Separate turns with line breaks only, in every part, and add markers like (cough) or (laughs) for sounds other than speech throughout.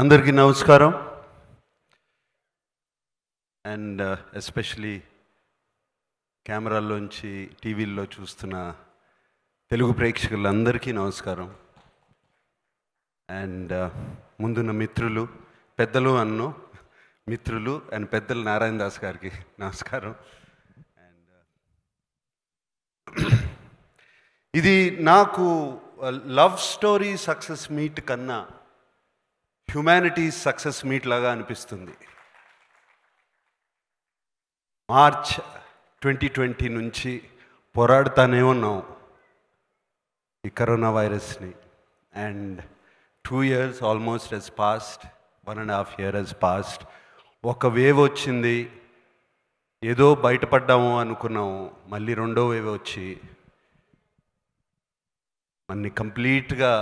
అందరికీ నమస్కారం and uh, especially కెమెరాల్లోంచి టీవీల్లో చూస్తున్న తెలుగు ప్రేక్షకులందరికీ నమస్కారం అండ్ uh, ముందున్న మిత్రులు పెద్దలు అన్ను మిత్రులు అండ్ పెద్దలు నారాయణ దాస్ గారికి నమస్కారం అండ్ uh, ఇది నాకు లవ్ స్టోరీ సక్సెస్ మీట్ కన్నా హ్యుమానిటీ సక్సెస్ మీట్ లాగా అనిపిస్తుంది మార్చ్ ట్వంటీ ట్వంటీ నుంచి పోరాడుతానే ఉన్నాం ఈ కరోనా వైరస్ని and two years almost has passed one and half year has passed ఒక వేవ్ వచ్చింది ఏదో బయటపడ్డాము అనుకున్నాము మళ్ళీ రెండో వేవ్ వచ్చి మన్ని కంప్లీట్గా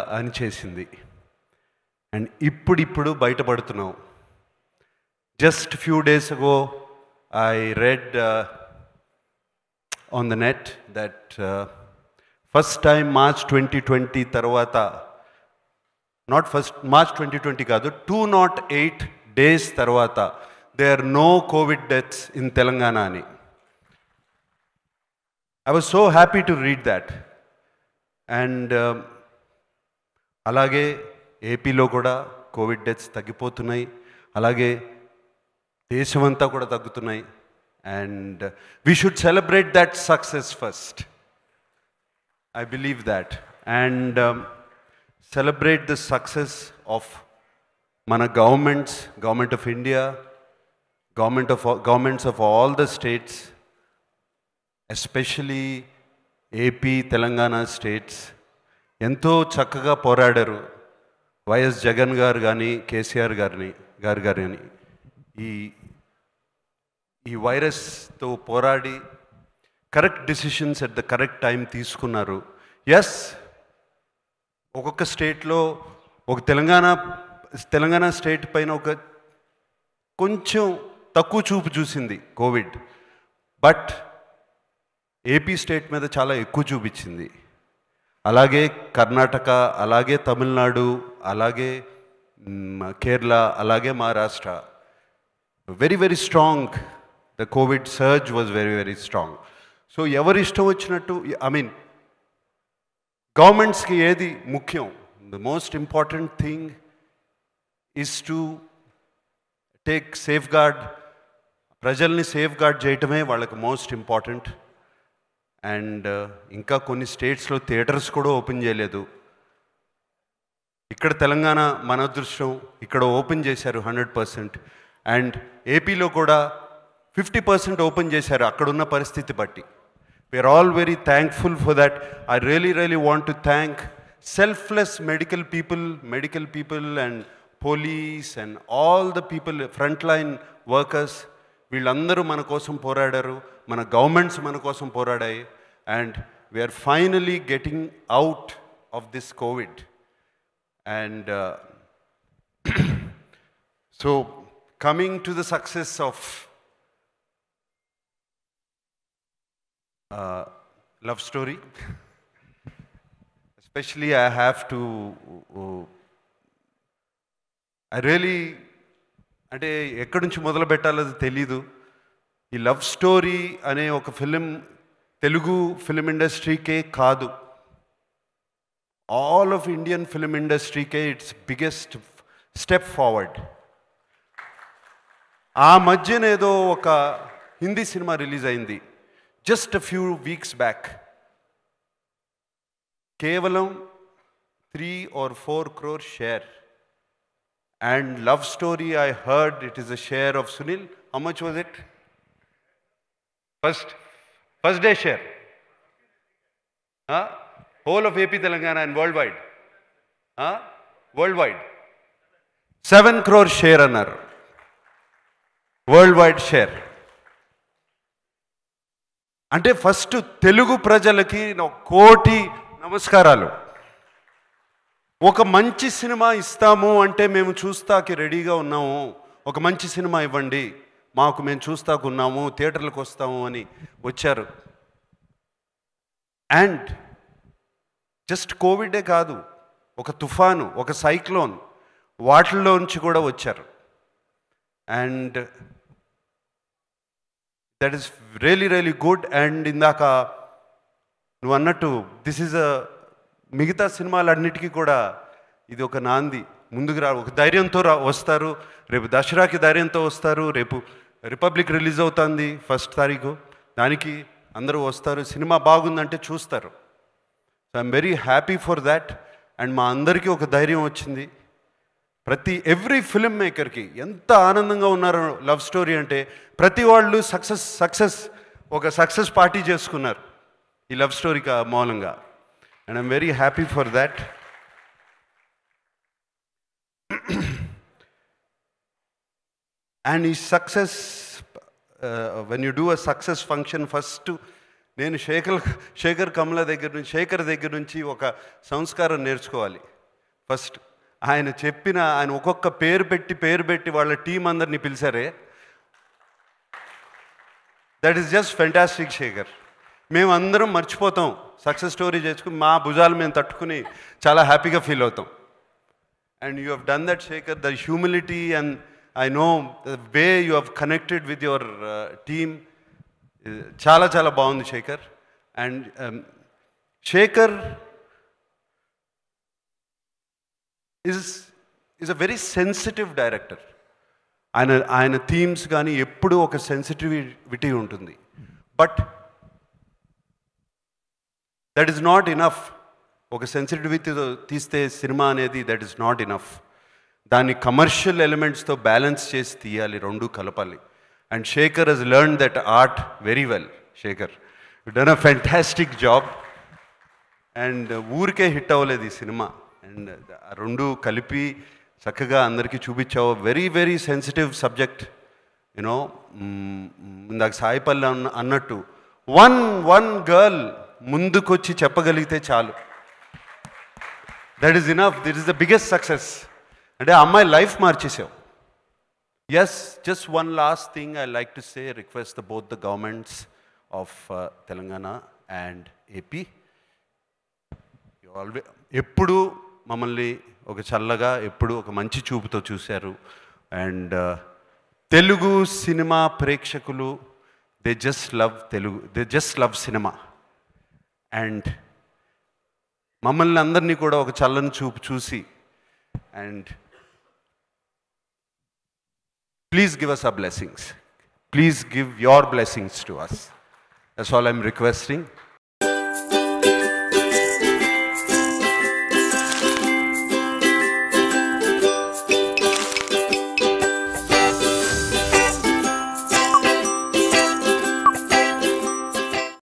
చేసింది అండ్ ఇప్పుడిప్పుడు బయటపడుతున్నావు just few days ago I read on the net that first time March twenty twenty తర్వాత not first March twenty twenty కాదు టూ నాట్ ఎయిట్ డేస్ తర్వాత they are no covid deaths in Telangana అని I was so happy to read that and అలాగే ఏపీలో కూడా Covid deaths తగ్గిపోతున్నాయి అలాగే దేశమంతా కూడా తగ్గుతున్నాయి and we should celebrate that success first I believe that and um, celebrate the success of మన governments government of India government of governments of all the states especially AP Telangana states ఎంతో చక్కగా పోరాడారు YS Jagan గారు కానీ కేసీఆర్ గారిని గారు గారు కానీ ఈ ఈ వైరస్తో పోరాడి correct decisions at the correct time తీసుకున్నారు ఎస్ ఒక్కొక్క స్టేట్లో ఒక తెలంగాణ తెలంగాణ స్టేట్ పైన ఒక కొంచెం తక్కువ చూపు చూసింది కోవిడ్ బట్ ఏపీ స్టేట్ మీద చాలా ఎక్కువ చూపించింది అలాగే కర్ణాటక అలాగే తమిళనాడు అలాగే కేరళ అలాగే Maharashtra very very strong the covid surge was very very strong so ఎవరి ఇష్టం వచ్చినట్టు ఐ మీన్ గవర్నమెంట్స్కి ఏది ముఖ్యం the most important thing is to take safeguard ప్రజల్ని సేఫ్ గార్డ్ చేయటమే వాళ్ళకి మోస్ట్ ఇంపార్టెంట్ అండ్ ఇంకా కొన్ని స్టేట్స్లో థియేటర్స్ కూడా ఓపెన్ చేయలేదు ఇక్కడ తెలంగాణ మన అదృష్టం ఇక్కడ ఓపెన్ చేశారు హండ్రెడ్ పర్సెంట్ అండ్ ఏపీలో కూడా ఫిఫ్టీ పర్సెంట్ ఓపెన్ చేశారు అక్కడున్న పరిస్థితి బట్టి we are all very thankful for that I really really want to thank selfless medical people medical people and police and all the people front line workers వీళ్ళందరూ మన కోసం పోరాడారు మన గవర్నమెంట్స్ మన కోసం పోరాడాయి and we are finally getting out of this covid And uh, (clears throat) so, coming to the success of uh, love story, (laughs) especially I have to, uh, I really, అంటే ఎక్కడి నుంచి మొదలు పెట్టాలో తెలీదు ఈ లవ్ స్టోరీ అనే ఒక ఫిలిం తెలుగు ఫిలిం ఇండస్ట్రీకే కాదు all of Indian film industry ke biggest step forward. Aa madhyane edo Hindi cinema release ayindi just a few weeks back. Kevalam 3 or 4 crore share. And love story, I heard it is a share of Sunil. How much was it? First, first day share. Huh? Whole of AP Telangana and world wide world wide seven crore share అన్నారు వరల్డ్ వైడ్ షేర్ అంటే first Telugu ప్రజలకి కోటి నమస్కారాలు ఒక మంచి సినిమా ఇస్తాము అంటే మేము చూస్తాకి రెడీగా ఉన్నాము ఒక మంచి సినిమా ఇవ్వండి మాకు మేము చూస్తాకున్నాము థియేటర్లకు వస్తాము అని వచ్చారు అండ్ జస్ట్ కోవిడే కాదు ఒక తుఫాను ఒక సైక్లోన్ వాటిల్లోంచి కూడా వచ్చారు and that is really really good and ఇందాక నువ్వు అన్నట్టు దిస్ ఈజ్ అ మిగతా సినిమాలన్నిటికీ కూడా ఇది ఒక నాంది ముందుకు రా ఒక ధైర్యంతో రా వస్తారు రేపు దసరాకి ధైర్యంతో వస్తారు రేపు రిపబ్లిక్ రిలీజ్ అవుతుంది ఫస్ట్ తారీఖు దానికి అందరూ వస్తారు సినిమా బాగుందంటే చూస్తారు so I'm very happy for that and మా అందరికీ ఒక ధైర్యం వచ్చింది ప్రతి ఎవ్రీ ఫిల్మ్ మేకర్కి ఎంత ఆనందంగా ఉన్నారు లవ్ స్టోరీ అంటే ప్రతి వాళ్ళు సక్సెస్ సక్సెస్ ఒక సక్సెస్ పార్టీ చేసుకున్నారు ఈ లవ్ స్టోరీ మూలంగా and I'm very happy for that and ఈ success when you do a success function first నేను శేఖర్ శేఖర్ కమల దగ్గర నుంచి శేఖర్ దగ్గర నుంచి ఒక సంస్కారం నేర్చుకోవాలి ఫస్ట్ ఆయన చెప్పిన ఆయన ఒక్కొక్క పేరు పెట్టి పేరు పెట్టి వాళ్ళ టీం అందరినీ పిలిచారే that is just fantastic Shekhar మేమందరం మర్చిపోతాం సక్సెస్ స్టోరీ చేసుకుని మా భుజాలు మేము తట్టుకుని చాలా హ్యాపీగా ఫీల్ అవుతాం and you have done that Shekhar the humility and I know way you have connected with your team చాలా చాలా బాగుంది Shekhar and um, Shekhar is is a very sensitive director ఆయన ఆయన థీమ్స్ కానీ ఎప్పుడూ ఒక సెన్సిటివిటీ ఉంటుంది but that is not enough ఒక సెన్సిటివిటీతో తీస్తే సినిమా అనేది దట్ ఈస్ నాట్ ఇనఫ్ దాన్ని కమర్షియల్ ఎలిమెంట్స్తో బ్యాలెన్స్ చేసి తీయాలి రెండు కలపాలి and Shekhar has learned that art very well Shekhar done done a fantastic and uh, ఊరికే హిట్ అవ్వలేదు ఈ సినిమా అండ్ uh, రెండు కలిపి చక్కగా అందరికీ చూపించావు very very sensitive subject you know ఇందాక సాయిపల్లి అన్న అన్నట్టు వన్ వన్ గర్ల్ ముందుకొచ్చి చెప్పగలిగితే చాలు that is enough that is the biggest success అంటే ఆ అమ్మాయి లైఫ్ మార్చేసావు yes just one last thing I like to say request the, both the governments of uh, Telangana and AP. You always, ఎప్పుడు మమ్మల్ని ఒక చల్లగా ఎప్పుడు ఒక మంచి చూపుతో చూశారు అండ్ uh, తెలుగు సినిమా ప్రేక్షకులు they just love Telugu they just love cinema and మమ్మల్ని అందరినీ కూడా ఒక చల్లని చూపు చూసి and Please give us our blessings. Please give your blessings to us. That's all I'm requesting.